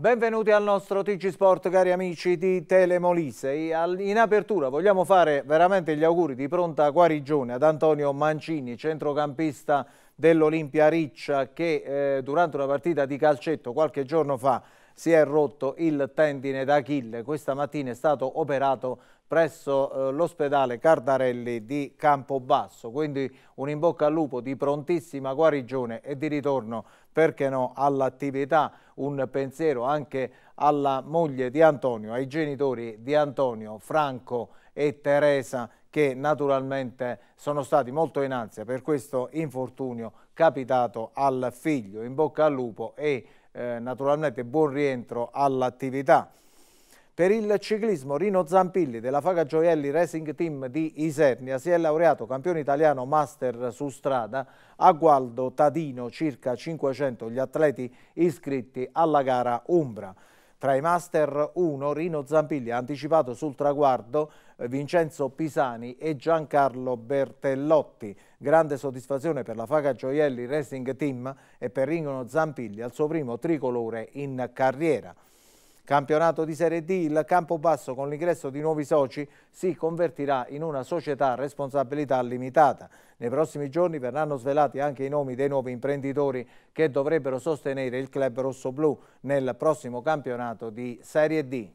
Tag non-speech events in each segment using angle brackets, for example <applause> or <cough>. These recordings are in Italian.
Benvenuti al nostro TG Sport cari amici di Telemolise. In apertura vogliamo fare veramente gli auguri di pronta guarigione ad Antonio Mancini, centrocampista dell'Olimpia Riccia che eh, durante una partita di calcetto qualche giorno fa si è rotto il tendine d'Achille. Questa mattina è stato operato presso eh, l'ospedale Cardarelli di Campobasso. Quindi un in bocca al lupo di prontissima guarigione e di ritorno, perché no, all'attività. Un pensiero anche alla moglie di Antonio, ai genitori di Antonio, Franco e Teresa, che naturalmente sono stati molto in ansia per questo infortunio capitato al figlio. In bocca al lupo e eh, naturalmente buon rientro all'attività. Per il ciclismo Rino Zampilli della Faga Gioielli Racing Team di Isernia si è laureato campione italiano master su strada a Gualdo Tadino, circa 500 gli atleti iscritti alla gara Umbra. Tra i Master 1 Rino Zampilli ha anticipato sul traguardo eh, Vincenzo Pisani e Giancarlo Bertellotti. Grande soddisfazione per la Faga Gioielli Racing Team e per Rino Zampilli al suo primo tricolore in carriera. Campionato di Serie D, il campo basso con l'ingresso di nuovi soci si convertirà in una società a responsabilità limitata. Nei prossimi giorni verranno svelati anche i nomi dei nuovi imprenditori che dovrebbero sostenere il club rossoblù nel prossimo campionato di Serie D.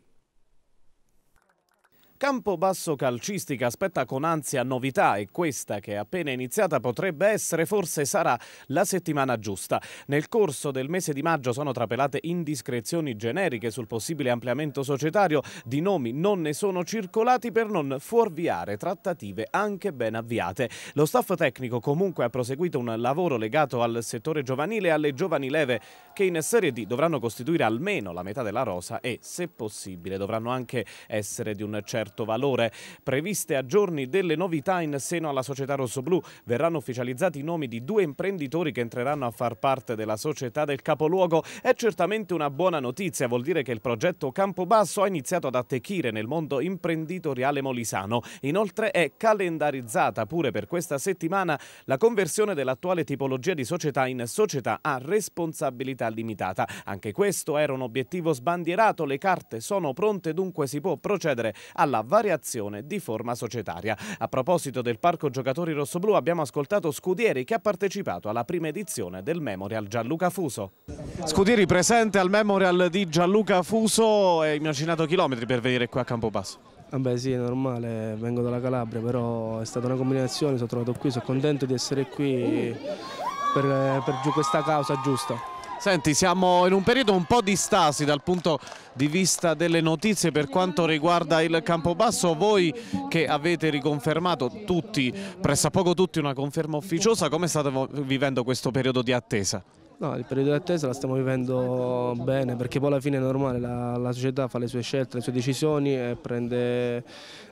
Campobasso calcistica aspetta con ansia novità e questa che è appena iniziata potrebbe essere, forse sarà, la settimana giusta. Nel corso del mese di maggio sono trapelate indiscrezioni generiche sul possibile ampliamento societario, di nomi non ne sono circolati per non fuorviare trattative anche ben avviate. Lo staff tecnico comunque ha proseguito un lavoro legato al settore giovanile e alle giovani leve che in Serie D dovranno costituire almeno la metà della rosa e, se possibile, dovranno anche essere di un certo certo valore. Previste a giorni delle novità in seno alla società rossoblù, verranno ufficializzati i nomi di due imprenditori che entreranno a far parte della società del capoluogo. È certamente una buona notizia, vuol dire che il progetto Campobasso ha iniziato ad attecchire nel mondo imprenditoriale molisano. Inoltre è calendarizzata pure per questa settimana la conversione dell'attuale tipologia di società in società a responsabilità limitata. Anche questo era un obiettivo sbandierato, le carte sono pronte, dunque si può procedere alla alla variazione di forma societaria. A proposito del parco giocatori rossoblù abbiamo ascoltato Scudieri che ha partecipato alla prima edizione del Memorial Gianluca Fuso. Scudieri presente al Memorial di Gianluca Fuso e immaginato chilometri per venire qui a Campobasso. Vabbè ah, sì, è normale, vengo dalla Calabria, però è stata una combinazione, sono trovato qui, sono contento di essere qui per, per questa causa giusta. Senti, siamo in un periodo un po' di stasi dal punto di vista delle notizie per quanto riguarda il Campobasso. Voi che avete riconfermato tutti, pressappoco tutti, una conferma ufficiosa, come state vivendo questo periodo di attesa? No, il periodo di attesa la stiamo vivendo bene perché poi alla fine è normale, la, la, società fa le sue scelte, le sue decisioni e prende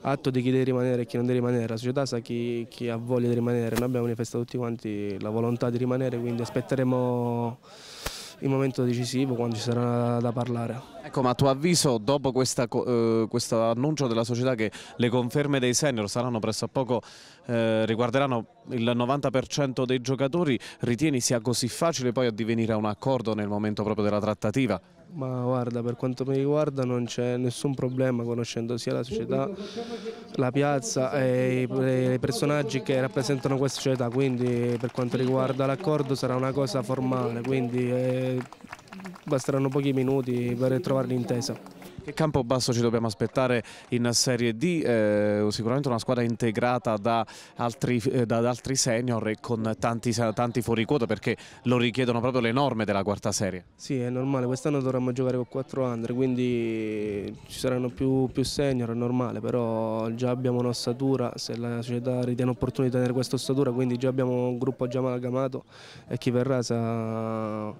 atto di chi deve rimanere e chi non deve rimanere, la società sa chi, chi ha voglia di rimanere, noi abbiamo manifestato tutti quanti la volontà di rimanere quindi aspetteremo il momento decisivo quando ci sarà da parlare. Ecco, ma a tuo avviso, dopo eh, questo eh, annuncio della società che le conferme dei senior saranno presso a poco, eh, riguarderanno il 90% dei giocatori, ritieni sia così facile poi addivenire a un accordo nel momento proprio della trattativa? Ma guarda, per quanto mi riguarda non c'è nessun problema conoscendo sia la società, la piazza e i, i personaggi che rappresentano questa società, quindi per quanto riguarda l'accordo sarà una cosa formale, quindi eh, basteranno pochi minuti per trovare l'intesa. Che campo basso ci dobbiamo aspettare in Serie D? Eh, sicuramente una squadra integrata da altri, eh, da altri senior e con tanti, tanti fuori quota perché lo richiedono proprio le norme della quarta serie. Sì, è normale, quest'anno dovremmo giocare con 4 under, quindi ci saranno più, più senior, è normale, però già abbiamo un'ossatura, se la società ritiene opportuno di tenere questa ossatura, quindi già abbiamo un gruppo già amalgamato e chi verrà sa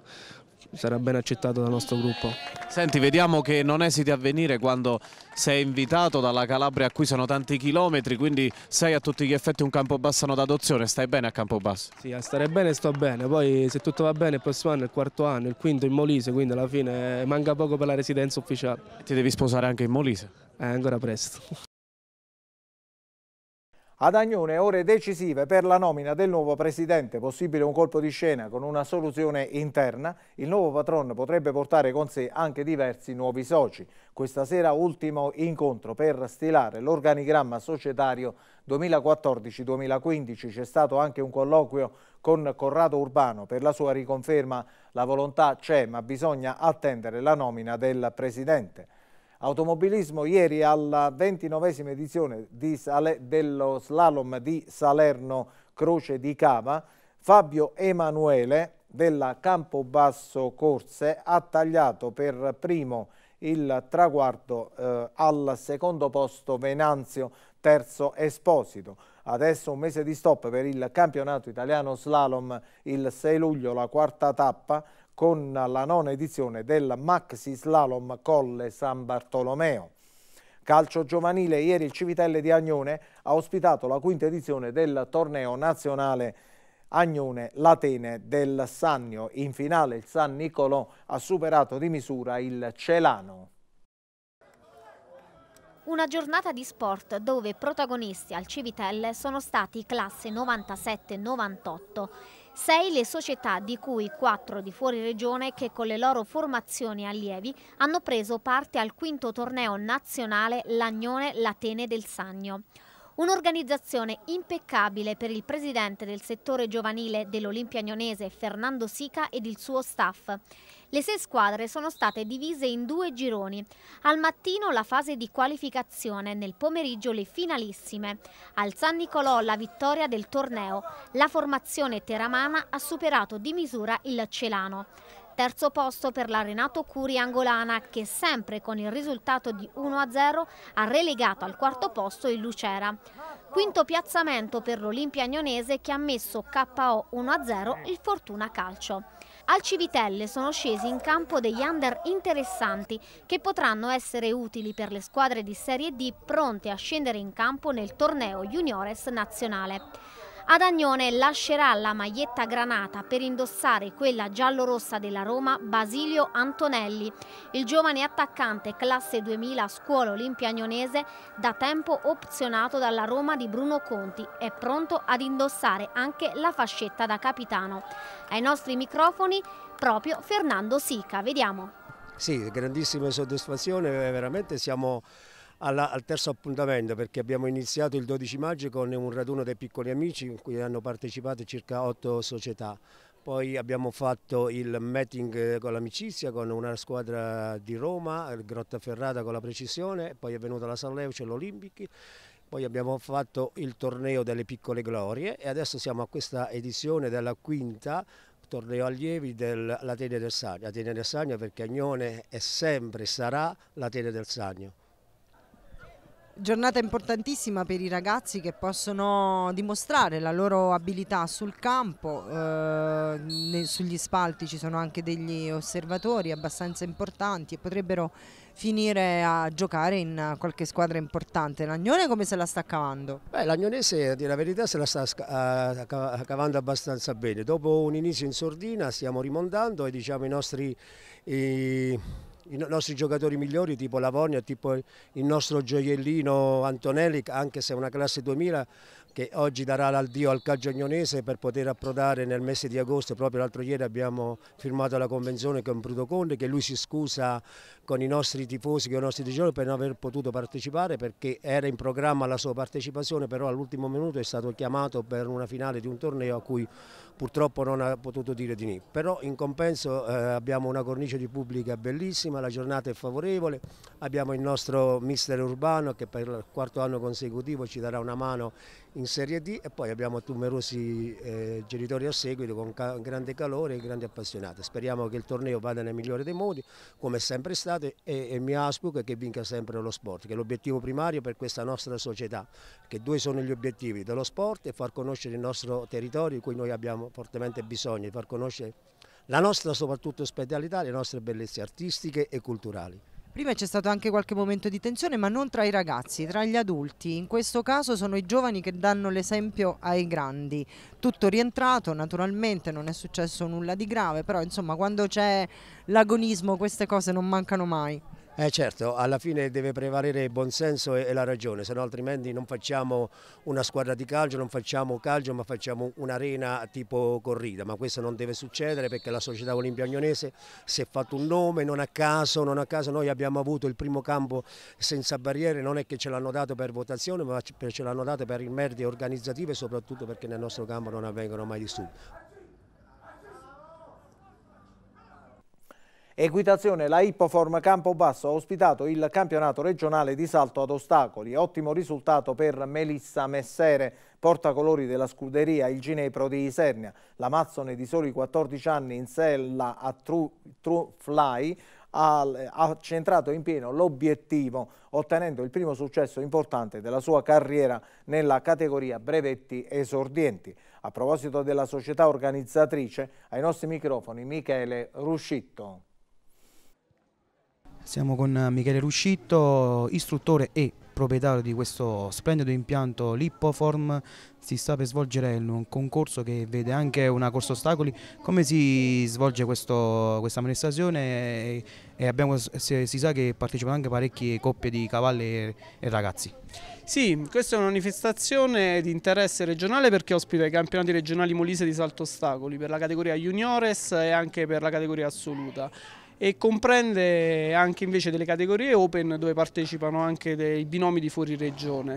sarà ben accettato dal nostro gruppo. Senti, vediamo che non esiti a venire quando sei invitato dalla Calabria a cui sono tanti chilometri, quindi sei a tutti gli effetti un Campobassano d'adozione, stai bene a Campobasso? Sì, a stare bene sto bene, poi se tutto va bene il prossimo anno, è il quarto anno, il quinto in Molise, quindi alla fine eh, manca poco per la residenza ufficiale. E ti devi sposare anche in Molise? Eh, ancora presto. Ad Agnone ore decisive per la nomina del nuovo presidente, possibile un colpo di scena con una soluzione interna, il nuovo patron potrebbe portare con sé anche diversi nuovi soci. Questa sera ultimo incontro per stilare l'organigramma societario 2014-2015 c'è stato anche un colloquio con Corrado Urbano per la sua riconferma la volontà c'è ma bisogna attendere la nomina del presidente. Automobilismo ieri alla ventinovesima edizione dello slalom di Salerno Croce di Cava, Fabio Emanuele della Campobasso Corse ha tagliato per primo il traguardo eh, al secondo posto Venanzio, terzo Esposito. Adesso un mese di stop per il campionato italiano slalom il 6 luglio, la quarta tappa, con la nona edizione del Maxi Slalom Colle San Bartolomeo. Calcio giovanile, ieri il Civitelle di Agnone ha ospitato la quinta edizione del torneo nazionale Agnone Latene del Sannio. In finale il San Nicolò ha superato di misura il Celano. Una giornata di sport dove protagonisti al Civitelle sono stati classe 97-98 sei le società, di cui quattro di fuori regione, che con le loro formazioni allievi hanno preso parte al quinto torneo nazionale Lagnone Latene del Sannio. Un'organizzazione impeccabile per il presidente del settore giovanile dell'Olimpia Agnonese Fernando Sica ed il suo staff. Le sei squadre sono state divise in due gironi. Al mattino la fase di qualificazione, nel pomeriggio le finalissime. Al San Nicolò la vittoria del torneo. La formazione teramana ha superato di misura il Celano. Terzo posto per la Renato Curi Angolana che sempre con il risultato di 1-0 ha relegato al quarto posto il Lucera. Quinto piazzamento per l'Olimpia Agnonese che ha messo KO 1-0 il Fortuna Calcio. Al Civitelle sono scesi in campo degli under interessanti che potranno essere utili per le squadre di Serie D pronte a scendere in campo nel torneo Juniores nazionale. Ad Agnone lascerà la maglietta granata per indossare quella giallorossa della Roma Basilio Antonelli. Il giovane attaccante classe 2000 scuola Olimpia Agnonese, da tempo opzionato dalla Roma di Bruno Conti, è pronto ad indossare anche la fascetta da capitano. Ai nostri microfoni proprio Fernando Sica, vediamo. Sì, grandissima soddisfazione, veramente siamo alla, al terzo appuntamento perché abbiamo iniziato il 12 maggio con un raduno dei piccoli amici in cui hanno partecipato circa otto società. Poi abbiamo fatto il meeting eh, con l'amicizia, con una squadra di Roma, Grotta Ferrata con la precisione, poi è venuta la San Sanleuce, l'Olimpichi, poi abbiamo fatto il torneo delle piccole glorie e adesso siamo a questa edizione della quinta torneo allievi dell'Atene del Sagno. Atene del Sagno perché Agnone è sempre, e sarà l'Atene del Sagno. Giornata importantissima per i ragazzi che possono dimostrare la loro abilità sul campo, eh, sugli spalti ci sono anche degli osservatori abbastanza importanti e potrebbero finire a giocare in qualche squadra importante. L'Agnone come se la sta cavando? Beh, L'Agnonese, a dire la verità, se la sta cavando abbastanza bene. Dopo un inizio in sordina stiamo rimondando e diciamo i nostri... I i nostri giocatori migliori tipo Lavonia, tipo il nostro gioiellino Antonelli, anche se è una classe 2000 che oggi darà l'addio al Cagiognonese per poter approdare nel mese di agosto, proprio l'altro ieri abbiamo firmato la convenzione con Bruto Conte che lui si scusa con i nostri tifosi, con i nostri tifosi per non aver potuto partecipare perché era in programma la sua partecipazione però all'ultimo minuto è stato chiamato per una finale di un torneo a cui purtroppo non ha potuto dire di niente. Però in compenso eh, abbiamo una cornice di pubblica bellissima, la giornata è favorevole, abbiamo il nostro mister Urbano che per il quarto anno consecutivo ci darà una mano in Serie D e poi abbiamo numerosi eh, genitori a seguito con ca grande calore e grande appassionati. Speriamo che il torneo vada nel migliore dei modi, come è sempre stato, e, e mi auspico che vinca sempre lo sport, che è l'obiettivo primario per questa nostra società, che due sono gli obiettivi dello sport e far conoscere il nostro territorio in cui noi abbiamo abbiamo fortemente bisogno di far conoscere la nostra soprattutto ospedalità, le nostre bellezze artistiche e culturali. Prima c'è stato anche qualche momento di tensione, ma non tra i ragazzi, tra gli adulti. In questo caso sono i giovani che danno l'esempio ai grandi. Tutto rientrato, naturalmente non è successo nulla di grave, però insomma quando c'è l'agonismo queste cose non mancano mai. Eh certo, alla fine deve prevalere il buonsenso e, la ragione, se no altrimenti non facciamo una squadra di calcio, non facciamo calcio ma facciamo un'arena tipo corrida, ma questo non deve succedere perché la società Olimpia Agnonese si è fatto un nome, non a caso, non a caso noi abbiamo avuto il primo campo senza barriere, non è che ce l'hanno dato per votazione ma ce l'hanno dato per il merito organizzativo e soprattutto perché nel nostro campo non avvengono mai disturbi. Equitazione, la Hippoform Campobasso ha ospitato il campionato regionale di salto ad ostacoli. Ottimo risultato per Melissa Messere, portacolori della scuderia Il Ginepro di Isernia. L'Amazzone di soli 14 anni in sella a True, True Fly ha, centrato in pieno l'obiettivo ottenendo il primo successo importante della sua carriera nella categoria brevetti esordienti. A proposito della società organizzatrice, ai nostri microfoni Michele Ruscitto. Siamo con eh, Michele Ruscitto, istruttore e proprietario di questo splendido impianto Lippoform. Si sta per svolgere un concorso che vede anche una corsa ostacoli. Come si svolge questo, questa manifestazione? E abbiamo, si, si, sa che partecipano anche parecchie coppie di cavalli e, e ragazzi. Sì, questa è una manifestazione di interesse regionale perché ospita i campionati regionali Molise di salto ostacoli per la categoria juniores e anche per la categoria assoluta e comprende anche invece delle categorie open dove partecipano anche dei binomi di fuori regione.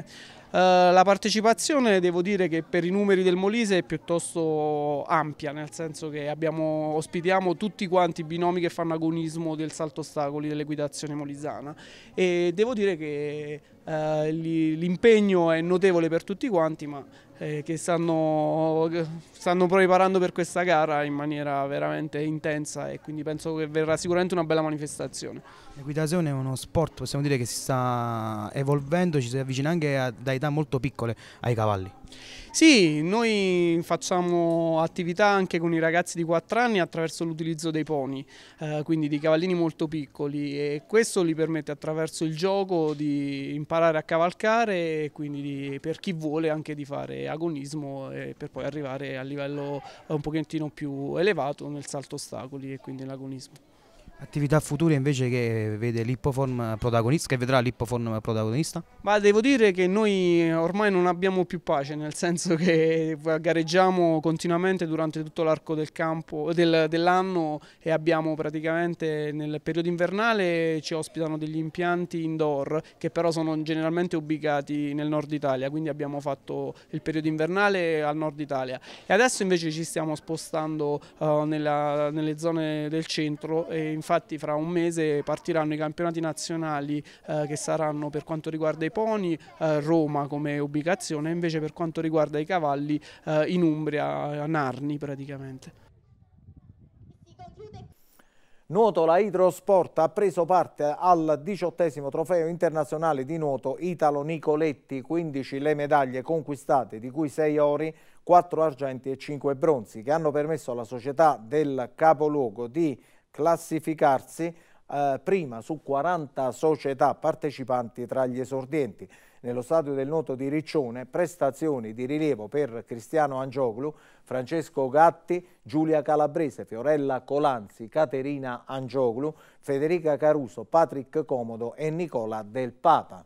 Eh, la partecipazione devo dire che per i numeri del Molise è piuttosto ampia, nel senso che abbiamo, ospitiamo tutti quanti i binomi che fanno agonismo del salto ostacoli dell'equitazione molisana e devo dire che eh, l'impegno è notevole per tutti quanti, ma eh, che stanno, stanno preparando per questa gara in maniera veramente intensa e quindi penso che verrà sicuramente una bella manifestazione. L'equitazione è uno sport, possiamo dire che si sta evolvendo, ci si avvicina anche da età molto piccole ai cavalli. Sì, noi facciamo attività anche con i ragazzi di 4 anni attraverso l'utilizzo dei pony, eh, quindi di cavallini molto piccoli e questo li permette attraverso il gioco di imparare a cavalcare e quindi di, per chi vuole anche di fare agonismo eh, per poi arrivare a livello un pochettino più elevato nel salto ostacoli e quindi l'agonismo. Attività future invece che vede l'Hippoform protagonista, che vedrà l'Hippoform protagonista? Ma devo dire che noi ormai non abbiamo più pace, nel senso che gareggiamo continuamente durante tutto l'arco del campo del, dell'anno e abbiamo praticamente nel periodo invernale ci ospitano degli impianti indoor che però sono generalmente ubicati nel nord Italia, quindi abbiamo fatto il periodo invernale al nord Italia e adesso invece ci stiamo spostando uh, nella, nelle zone del centro e in infatti fra un mese partiranno i campionati nazionali eh, che saranno per quanto riguarda i poni eh, Roma come ubicazione, invece per quanto riguarda i cavalli eh, in Umbria, eh, a Narni praticamente. Nuoto la Hydrosport ha preso parte al diciottesimo trofeo internazionale di nuoto Italo Nicoletti, 15 le medaglie conquistate, di cui 6 ori, 4 argenti e 5 bronzi, che hanno permesso alla società del capoluogo di classificarsi eh, prima su 40 società partecipanti tra gli esordienti. Nello stadio del Noto di Riccione, prestazioni di rilievo per Cristiano Angioglu, Francesco Gatti, Giulia Calabrese, Fiorella Colanzi, Caterina Angioglu, Federica Caruso, Patrick Comodo e Nicola Del Papa.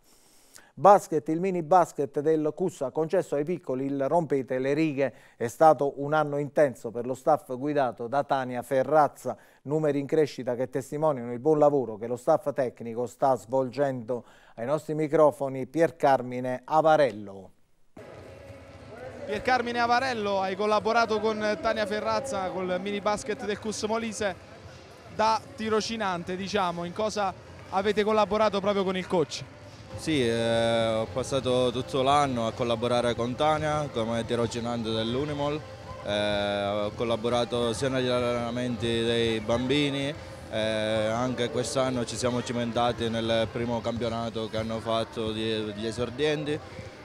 Basket, il mini basket del CUS ha concesso ai piccoli il rompete le righe. È stato un anno intenso per lo staff guidato da Tania Ferrazza. Numeri in crescita che testimoniano il buon lavoro che lo staff tecnico sta svolgendo. Ai nostri microfoni Pier Carmine Avarello. Pier Carmine Avarello, hai collaborato con Tania Ferrazza col mini basket del CUS Molise da tirocinante, diciamo, in cosa avete collaborato proprio con il coach? Sì, eh, ho passato tutto l'anno a collaborare con Tania come tirocinante dell'Unimol, eh, ho collaborato sia negli allenamenti dei bambini, eh, anche quest'anno ci siamo cimentati nel primo campionato che hanno fatto gli esordienti,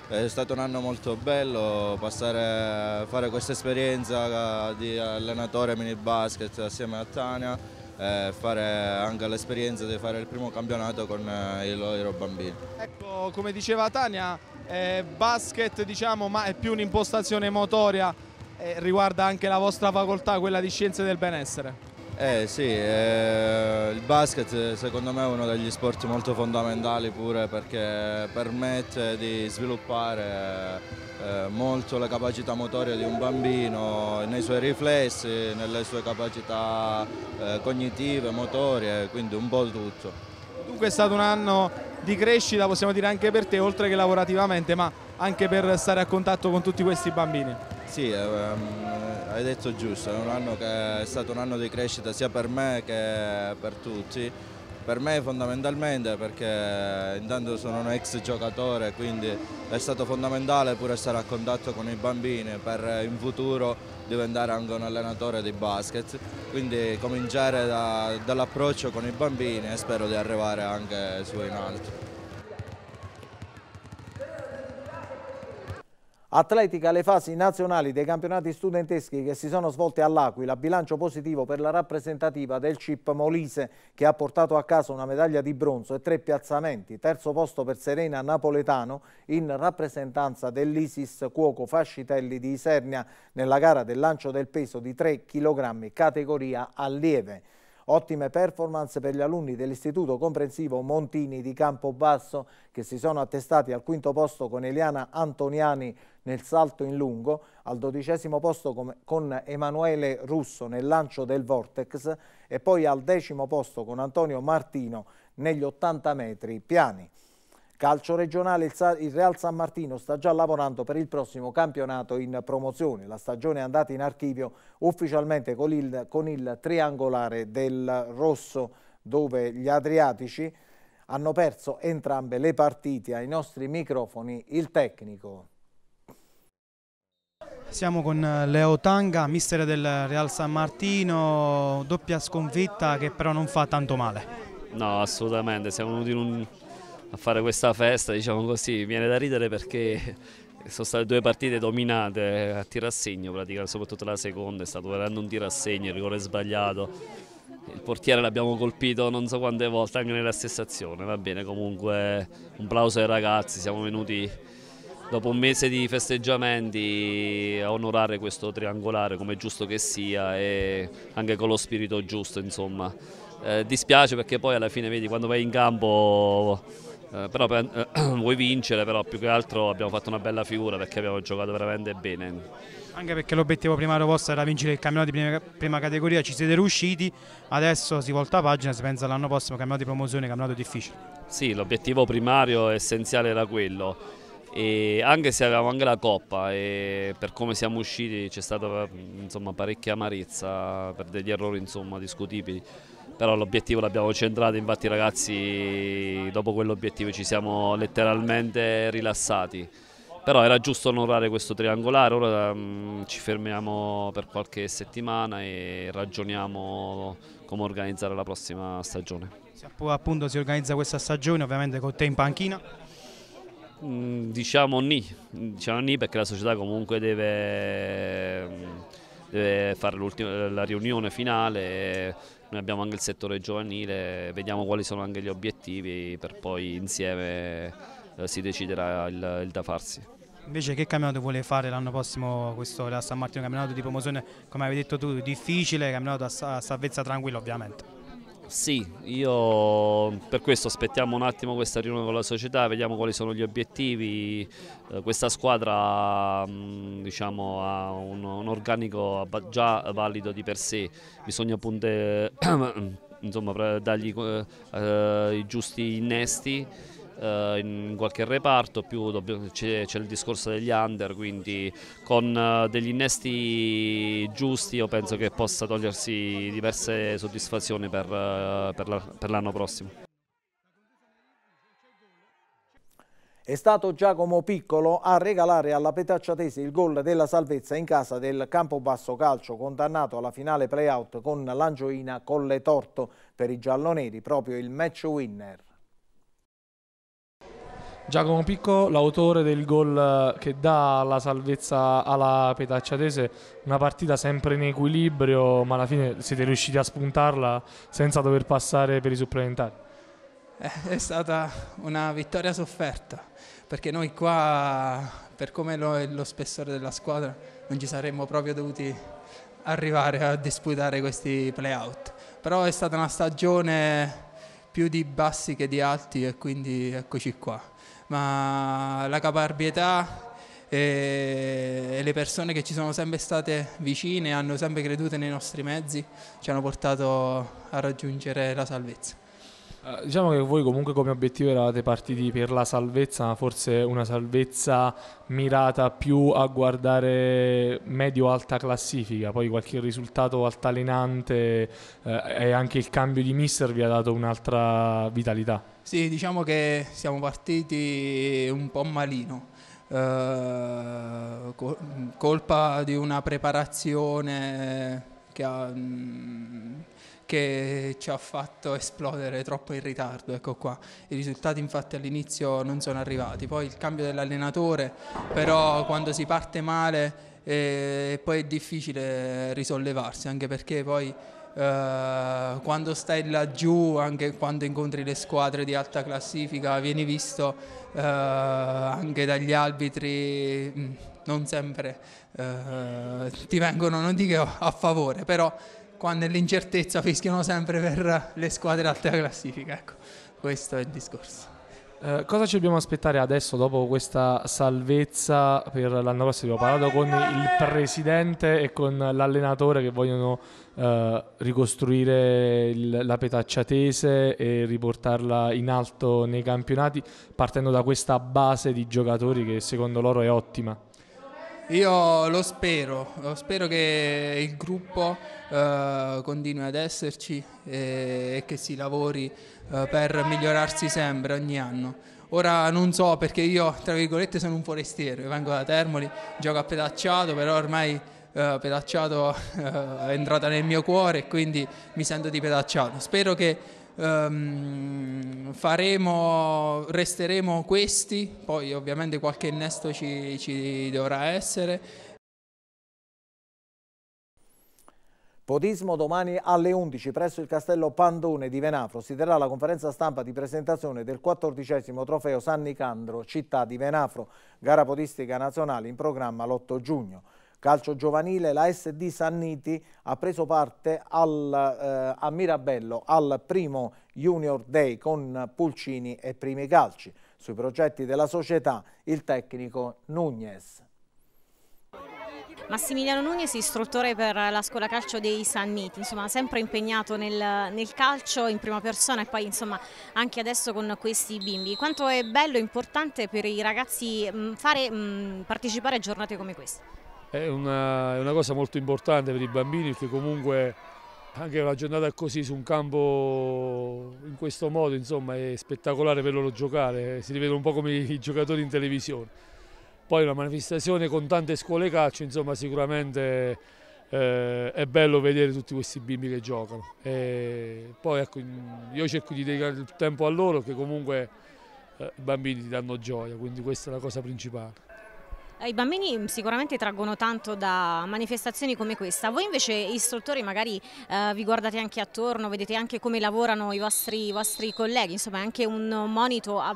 è stato un anno molto bello passare, fare questa esperienza eh, di allenatore mini basket assieme a Tania eh, fare anche l'esperienza di fare il primo campionato con eh, i loro bambini. Ecco, come diceva Tania, eh, basket diciamo, ma è più un'impostazione motoria, eh, riguarda anche la vostra facoltà, quella di scienze del benessere. Eh sì, eh, il basket eh, secondo me è uno degli sport molto fondamentali pure perché permette di sviluppare eh, molto la capacità motoria di un bambino nei suoi riflessi, nelle sue capacità eh, cognitive, motorie, quindi un po' tutto. Dunque è stato un anno di crescita possiamo dire anche per te oltre che lavorativamente ma anche per stare a contatto con tutti questi bambini. Sì, eh, ehm, hai detto giusto, è, è stato un anno di crescita sia per me che per tutti. Per me fondamentalmente perché intanto sono un ex giocatore, quindi è stato fondamentale pure stare a contatto con i bambini per in futuro diventare anche un allenatore di basket. Quindi cominciare da, dall'approccio con i bambini e spero di arrivare anche su in alto. Atletica, le fasi nazionali dei campionati studenteschi che si sono svolte all'Aquila, bilancio positivo per la rappresentativa del CIP Molise che ha portato a casa una medaglia di bronzo e tre piazzamenti, terzo posto per Serena Napoletano in rappresentanza dell'Isis Cuoco Fascitelli di Isernia nella gara del lancio del peso di 3 kg categoria allieve. Ottime performance per gli alunni dell'Istituto Comprensivo Montini di Campobasso che si sono attestati al quinto posto con Eliana Antoniani nel salto in lungo, al dodicesimo posto con Emanuele Russo nel lancio del Vortex e poi al decimo posto con Antonio Martino negli 80 metri piani. Calcio regionale, il Real San Martino sta già lavorando per il prossimo campionato in promozione. La stagione è andata in archivio ufficialmente con il, con il triangolare del Rosso dove gli Adriatici hanno perso entrambe le partite. Ai nostri microfoni il tecnico. Siamo con Leo Tanga, mister del Real San Martino, doppia sconfitta che però non fa tanto male. No, assolutamente, siamo venuti in un a fare questa festa, diciamo così, viene da ridere perché sono state due partite dominate a a segno, praticamente, soprattutto la seconda è stato veramente un a segno, il rigore è sbagliato. Il portiere l'abbiamo colpito non so quante volte anche nella stessa azione, va bene, comunque un plauso ai ragazzi, siamo venuti dopo un mese di festeggiamenti a onorare questo triangolare come giusto che sia e anche con lo spirito giusto insomma. Eh, dispiace perché poi alla fine vedi quando vai in campo eh, però per, eh, <clears throat> vuoi vincere, però più che altro abbiamo fatto una bella figura perché abbiamo giocato veramente bene. Anche perché l'obiettivo primario vostro era vincere il campionato di prima, prima categoria, ci siete riusciti, adesso si volta pagina, si pensa all'anno prossimo, campionato di promozione, campionato difficile. Sì, l'obiettivo primario essenziale era quello. E anche se avevamo anche la coppa e per come siamo usciti c'è stata insomma, parecchia amarezza per degli errori insomma, discutibili però l'obiettivo l'abbiamo centrato, infatti ragazzi dopo quell'obiettivo ci siamo letteralmente rilassati. Però era giusto onorare questo triangolare, ora um, ci fermiamo per qualche settimana e ragioniamo come organizzare la prossima stagione. Se appunto si organizza questa stagione ovviamente con te in panchina? Mm, diciamo ni, diciamo ni perché la società comunque deve... Mm, deve fare la riunione finale noi abbiamo anche il settore giovanile, vediamo quali sono anche gli obiettivi per poi insieme eh, si deciderà il, il da farsi. Invece che campionato vuole fare l'anno prossimo questo la San Martino, campionato di promozione come avevi detto tu, difficile, campionato a salvezza tranquilla ovviamente. Sì, io per questo aspettiamo un attimo questa riunione con la società, vediamo quali sono gli obiettivi. Eh, questa squadra mm, diciamo, ha un, un organico già valido di per sé, bisogna punte, <coughs> insomma, dargli eh, eh, i giusti innesti eh, in qualche reparto, più c'è, il discorso degli under, quindi con eh, degli innesti giusti io penso che possa togliersi diverse soddisfazioni per, eh, per l'anno la, prossimo. È stato Giacomo Piccolo a regalare alla Petacciatese il gol della salvezza in casa del Campobasso Calcio, condannato alla finale playout con l'Angioina Colle Torto. Per i gialloneri proprio il match winner. Giacomo Picco, l'autore del gol eh, che dà la salvezza alla Petacciatese, una partita sempre in equilibrio, ma alla fine siete riusciti a spuntarla senza dover passare per i supplementari. Eh, è stata una vittoria sofferta, perché noi qua, per come lo è lo spessore della squadra, non ci saremmo proprio dovuti arrivare a disputare questi playout. Però è stata una stagione più di bassi che di alti e quindi eccoci qua ma la caparbietà eh, e le persone che ci sono sempre state vicine e hanno sempre creduto nei nostri mezzi, ci hanno portato a raggiungere la salvezza. Eh, diciamo che voi comunque come obiettivo eravate partiti per la salvezza, ma forse una salvezza mirata più a guardare medio-alta classifica, poi qualche risultato altalenante eh, e anche il cambio di mister vi ha dato un'altra vitalità. Sì, diciamo che siamo partiti un po' malino. Eh, colpa di una preparazione che, ha, mm, che, ci ha fatto esplodere troppo in ritardo, ecco qua. I risultati infatti all'inizio non sono arrivati, poi il cambio dell'allenatore, però quando si parte male eh, poi è difficile risollevarsi, anche perché poi eh, quando stai laggiù, anche quando incontri le squadre di alta classifica, vieni visto eh, anche dagli arbitri, mm, non sempre eh, ti vengono, non dico a favore, però quando è fischiano sempre per le squadre di alta classifica. Ecco, questo è il discorso. Eh, cosa ci dobbiamo aspettare adesso dopo questa salvezza per l'anno prossimo? Ho parlato con il presidente e con l'allenatore che vogliono eh, ricostruire il, la petaccia tese e riportarla in alto nei campionati partendo da questa base di giocatori che secondo loro è ottima. Io lo spero, lo spero che il gruppo eh, continui ad esserci e, eh, e che si lavori eh, per migliorarsi sempre ogni anno. Ora non so perché io, tra virgolette, sono un forestiero, io vengo da Termoli, gioco a pedacciato, però ormai Uh, pedacciato uh, è entrata nel mio cuore e quindi mi sento di pedacciato. Spero che um, faremo, resteremo questi, poi ovviamente qualche innesto ci, ci dovrà essere Podismo domani alle 11 presso il castello Pandone di Venafro si terrà la conferenza stampa di presentazione del 14 trofeo San Nicandro città di Venafro, gara podistica nazionale in programma l'8 giugno. Calcio giovanile, la SD Sanniti ha preso parte al, eh, a Mirabello al primo Junior Day con pulcini e primi calci. Sui progetti della società il tecnico Nunez. Massimiliano Nunes, istruttore per la scuola calcio dei Sanniti, insomma sempre impegnato nel, nel, calcio in prima persona e poi insomma anche adesso con questi bimbi. Quanto è bello e importante per i ragazzi mh, mm, fare, mh, mm, partecipare a giornate come queste? È una, è una cosa molto importante per i bambini perché comunque anche una giornata così su un campo in questo modo insomma è spettacolare per loro giocare, si rivede un po' come i giocatori in televisione. Poi una manifestazione con tante scuole calcio, insomma sicuramente eh, è bello vedere tutti questi bimbi che giocano. E poi ecco, io cerco di dedicare il tempo a loro che comunque eh, i bambini ti danno gioia, quindi questa è la cosa principale. Eh, I bambini mm, sicuramente traggono tanto da manifestazioni come questa, voi invece istruttori magari eh, vi guardate anche attorno, vedete anche come lavorano i vostri, i vostri colleghi, insomma è anche un monito a,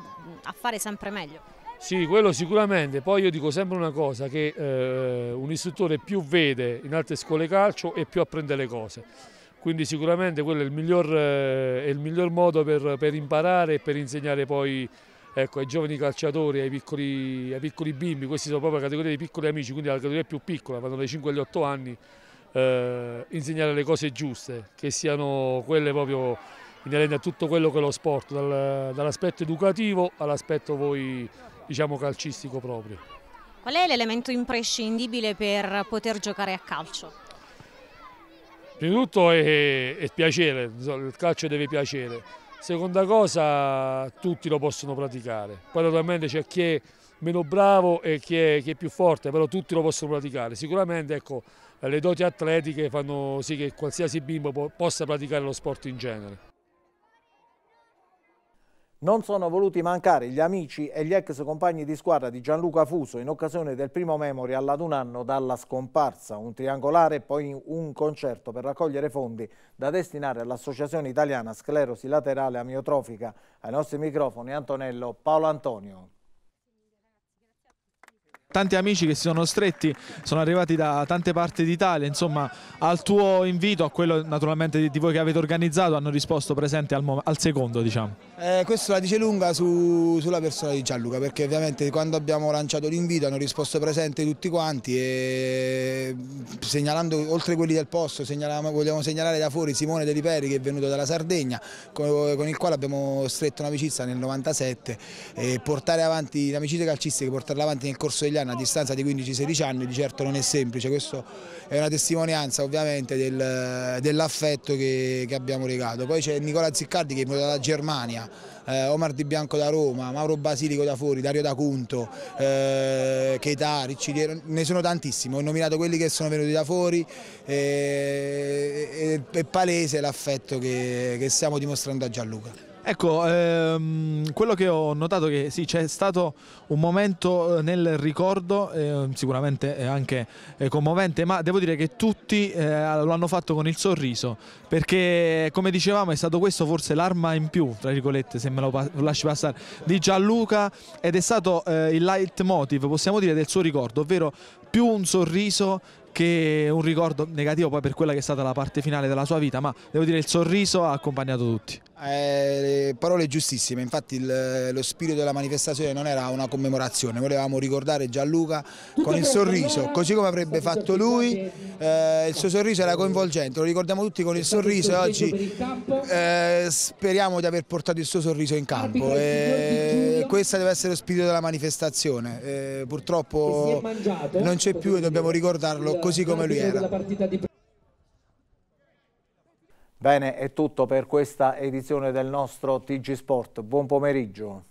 a fare sempre meglio. Sì, quello sicuramente. Poi io dico sempre una cosa, che eh, un istruttore più vede in altre scuole calcio e più apprende le cose. Quindi sicuramente quello è il miglior, eh, è il miglior modo per, per, imparare e per insegnare poi ecco, ai giovani calciatori, ai piccoli, ai piccoli, bimbi. Questi sono proprio la categoria dei piccoli amici, quindi la categoria più piccola, vanno dai 5 agli 8 anni, eh, insegnare le cose giuste, che siano quelle proprio inerenti a tutto quello che è lo sport, dal, dall'aspetto educativo all'aspetto voi diciamo, calcistico proprio. Qual è l'elemento imprescindibile per poter giocare a calcio? Prima di tutto è, è piacere, il calcio deve piacere. Seconda cosa, tutti lo possono praticare. Poi naturalmente c'è chi è meno bravo e chi è, chi è, più forte, però tutti lo possono praticare. Sicuramente ecco, le doti atletiche fanno sì che qualsiasi bimbo possa praticare lo sport in genere. Non sono voluti mancare gli amici e gli ex compagni di squadra di Gianluca Fuso in occasione del primo memorial ad un anno dalla scomparsa, un triangolare e poi un concerto per raccogliere fondi da destinare all'Associazione Italiana Sclerosi Laterale Amiotrofica. Ai nostri microfoni Antonello Paolo Antonio. Tanti amici che si sono stretti, sono arrivati da tante parti d'Italia, insomma al tuo invito, a quello naturalmente di, voi che avete organizzato, hanno risposto presente al, al secondo diciamo. Eh, questo la dice lunga su, sulla persona di Gianluca perché ovviamente quando abbiamo lanciato l'invito hanno risposto presente tutti quanti e segnalando oltre quelli del posto vogliamo segnalare da fuori Simone De Riperi che è venuto dalla Sardegna con, con il quale abbiamo stretto un'amicizia nel 97 e portare avanti l'amicizia calcistica, portarla avanti nel corso degli anni italiana a distanza di 15-16 anni di certo non è semplice, questo è una testimonianza ovviamente del, dell'affetto che, che, abbiamo regato. Poi c'è Nicola Ziccardi che è venuto dalla Germania, eh, Omar Di Bianco da Roma, Mauro Basilico da fuori, Dario da Cunto, eh, Cheta, Ricci, ne sono tantissimi, ho nominato quelli che sono venuti da fuori, eh, è, palese l'affetto che, che stiamo dimostrando a Gianluca. Ecco, ehm, quello che ho notato è che sì, c'è stato un momento eh, nel ricordo, eh, sicuramente anche eh, commovente, ma devo dire che tutti eh, lo hanno fatto con il sorriso, perché come dicevamo è stato questo forse l'arma in più, tra virgolette, se me lo pa lasci passare, di Gianluca ed è stato eh, il leitmotiv, possiamo dire, del suo ricordo, ovvero più un sorriso che un ricordo negativo poi per quella che è stata la parte finale della sua vita, ma devo dire il sorriso ha accompagnato tutti. Eh, parole giustissime, infatti il, lo spirito della manifestazione non era una commemorazione, volevamo ricordare Gianluca con il sorriso, così come avrebbe fatto lui, eh, il suo sorriso era coinvolgente, lo ricordiamo tutti con il sorriso e oggi eh, speriamo di aver portato il suo sorriso in campo. E questo deve essere lo spirito della manifestazione. Eh, purtroppo mangiato, non c'è più e dobbiamo ricordarlo così come lui era. Bene, è tutto per questa edizione del nostro TG Sport. Buon pomeriggio.